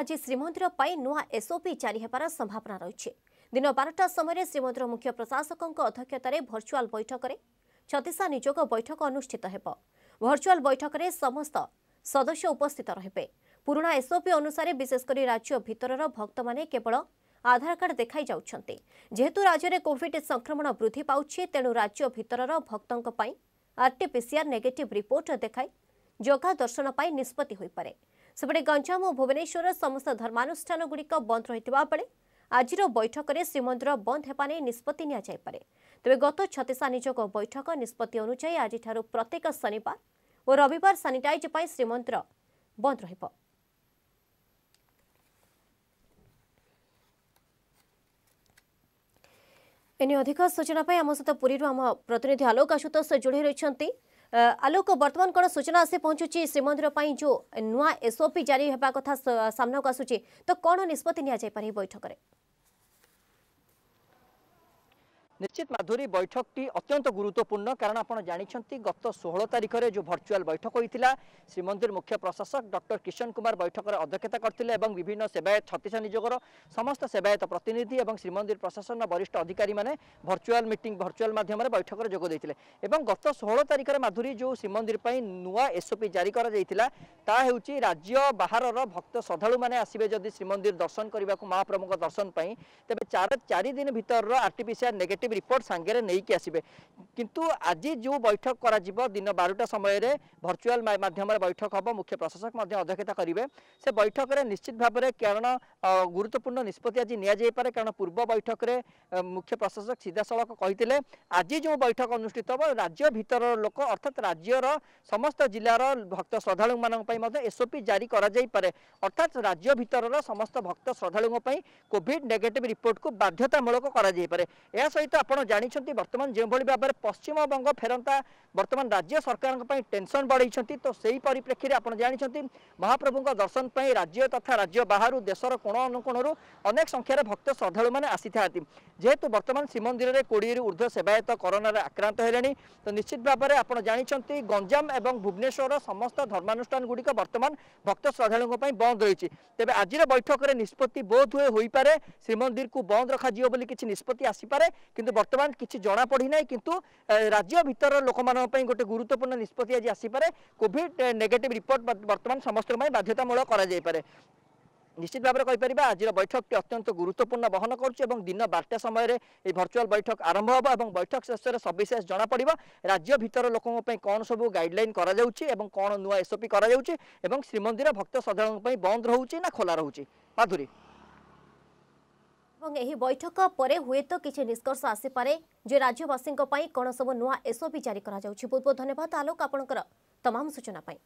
ଆଜି ଶ୍ରୀମନ୍ଦିର ପାଇଁ ନୂଆ ଏସ୍ଓପି ଜାରି ହେବାର ସମ୍ଭାବନା ରହିଛି ଦିନ ବାରଟା ସମୟରେ ଶ୍ରୀମନ୍ଦିର ମୁଖ୍ୟ ପ୍ରଶାସକଙ୍କ ଅଧ୍ୟକ୍ଷତାରେ ଭର୍ଚୁଆଲ୍ ବୈଠକରେ ଛତିଶା ନିଯୋଗ ବୈଠକ ଅନୁଷ୍ଠିତ ହେବ ଭର୍ଚୁଆଲ୍ ବୈଠକରେ ସମସ୍ତ ସଦସ୍ୟ ଉପସ୍ଥିତ ରହିବେ ପୁରୁଣା ଏସ୍ଓପି ଅନୁସାରେ ବିଶେଷକରି ରାଜ୍ୟ ଭିତରର ଭକ୍ତମାନେ କେବଳ ଆଧାର କାର୍ଡ଼ ଦେଖାଇ ଯାଉଛନ୍ତି ଯେହେତୁ ରାଜ୍ୟରେ କୋଭିଡ୍ ସଂକ୍ରମଣ ବୃଦ୍ଧି ପାଉଛି ତେଣୁ ରାଜ୍ୟ ଭିତରର ଭକ୍ତଙ୍କ ପାଇଁ ଆର୍ଟିପିସିଆର୍ ନେଗେଟିଭ୍ ରିପୋର୍ଟ ଦେଖାଇ ଯୋଗା ଦର୍ଶନ ପାଇଁ ନିଷ୍ପତ୍ତି ହୋଇପାରେ ସେପଟେ ଗଞ୍ଜାମ ଓ ଭୁବନେଶ୍ୱରର ସମସ୍ତ ଧର୍ମାନୁଷ୍ଠାନଗୁଡ଼ିକ ବନ୍ଦ ରହିଥିବା ବେଳେ ଆଜିର ବୈଠକରେ ଶ୍ରୀମନ୍ଦିର ବନ୍ଦ ହେବା ନେଇ ନିଷ୍ପତ୍ତି ନିଆଯାଇପାରେ ତେବେ ଗତ ଛତିଶା ନିଯୋଗ ବୈଠକ ନିଷ୍ପତ୍ତି ଅନୁଯାୟୀ ଆଜିଠାରୁ ପ୍ରତ୍ୟେକ ଶନିବାର ଓ ରବିବାର ସାନିଟାଇଜ୍ ପାଇଁ ଶ୍ରୀମନ୍ଦିର ବନ୍ଦ ରହିବ ଏ ନେଇ ଅଧିକ ସୂଚନା ପାଇଁ ଆମ ସହିତ ପୁରୀରୁ ଆମ ପ୍ରତିନିଧି ଆଲୋକ ଆଶୁତୋଷ ଯୋଡ଼ି ରହିଛନ୍ତି आलोक बर्तमान कौन सूचना आसी पहुंचुची श्रीमंदिर जो नुआ एसओपी जारी होगा कथा सामना को आसूची तो कौन निष्पत्ति निजाई बैठक में নিশ্চিত মাধুরী বৈঠকটি অত্যন্ত গুরুত্বপূর্ণ কারণ আপনার জাঁচান গত ষোহল তারিখের যে ভর্চুয়াল বৈঠক হয়েছিল শ্রীমন্দির মুখ্য প্রশাসক ডক্টর কিষণ কুমার বৈঠকের অধ্যক্ষতা করলে এবং বিভিন্ন সেবায়ত ছত্রিশ নিযোগর সমস্ত সেবায়ত প্রতিনিধি এবং শ্রীমন্দির প্রশাসনের বরিষ্ঠ অধিকারী মানে ভর্চুয়াল মিটিং ভর্চুয়াল মাধ্যমে বৈঠকের যোগ দিয়ে এবং গত ষোহল তারিখের মাধুরী যে শ্রীমন্দির নূয়া এসওপি জারি করা যাই তা হচ্ছে রাজ্য বাহার ভক্ত শ্রদ্ধাড়ু মানে আসবে যদি শ্রীমন্দির দর্শন করা মহাপ্রভুঙ্ দর্শন তবে চার চারিদিন ভিতর আরটিপিসিআর নেগেটিভ सचिव रिपोर्ट सांगे नहीं आसवे किंतु आज जो बैठक कर दिन बारटा समय भर्चुआल मध्यम बैठक हम मुख्य प्रशासक अध्यक्षता करेंगे से बैठक में निश्चित भाव में कारण गुरुत्वपूर्ण निष्पत्ति आज निपे कारण पूर्व बैठक में मुख्य प्रशासक सीधासख कही आज जो बैठक अनुषित हम राज्य भितर लोक अर्थात राज्यर समस्त जिलार भक्त श्रद्धालु मान एसओपी जारी करे अर्थात राज्य भितर समस्त भक्त श्रद्धालु कोड नेगेटिव रिपोर्ट को बाध्यतामूलक कर सहित আপনার জাঁচান বর্তমান যেভাবে ভাবে পশ্চিমবঙ্গ ফেরন্তা বর্তমান রাজ্য সরকার টেনশন বড়াইছেন তো সেই পরিপ্রেক্ষী আপনার জাঁচান মহাপ্রভু দর্শন রাজ্য তথা রাজ্য বাহার দেশের কোণ অনুকোণর অনেক সংখ্যার ভক্ত শ্রদ্ধাড়ু মানে আসি থাকে যেহেতু বর্তমান শ্রীমন্দিরের কোড়িয়ে ঊর্ধ্ব সেবায়ত করোনার আক্রান্ত হলে তো নিশ্চিত ভাবে আপনার জাঁচান গঞ্জাম এবং ভুবনেশ্বর সমস্ত ধর্মানুষ্ঠান গুড়ি বর্তমান ভক্ত শ্রদ্ধাড়ু বন্ধ রয়েছে তবে আজির বৈঠকের নিষ্পতি বোধ হুয়ে হয়ে পে শ্রীমন্দির বন্ধ রখাযিব বলে কিছু নিষ্পতি আসিপে কিন্তু বর্তমান কিছু জনা পড়ি না কিন্তু রাজ্য ভিতর লোক গোটে গুরুত্বপূর্ণ নিষ্পতি আজ আসিপরে কোভিড নেগেটিভ রিপোর্ট বর্তমান সমস্ত বাধ্যতামূলক করা যাইপরে নিশ্চিত ভাবে কইপার আজর বৈঠকটি অত্যন্ত গুরুত্বপূর্ণ বহন করছে এবং দিন বারটা সময়ের এই ভর্চুয়াল বৈঠক আরম্ভ হব এবং বৈঠক শেষে সবিশেষ জনা পড়ব রাজ্য ভিতর লোক কম সব গাইডলাইন করা যাচ্ছে এবং কম নূয় এসওপি করা যাচ্ছে এবং শ্রীমন্দির ভক্ত সাধারণ বন্ধ রয়েছে না খোলা রয়েছে মাধুরী এবং ଏହି ବୈଠକ ପରେ ହୁଏତ କିଛି ନିଷ୍କର୍ଷ ଆସିପାରେ ଯେ ରାଜ୍ୟବାସୀଙ୍କ ପାଇଁ କ'ଣ ସବୁ ନୂଆ ଏସ୍ଓପି ଜାରି କରାଯାଉଛି ବହୁତ ବହୁତ ଧନ୍ୟବାଦ ଆଲୋକ ଆପଣଙ୍କର ତମାମ ସୂଚନା ପାଇଁ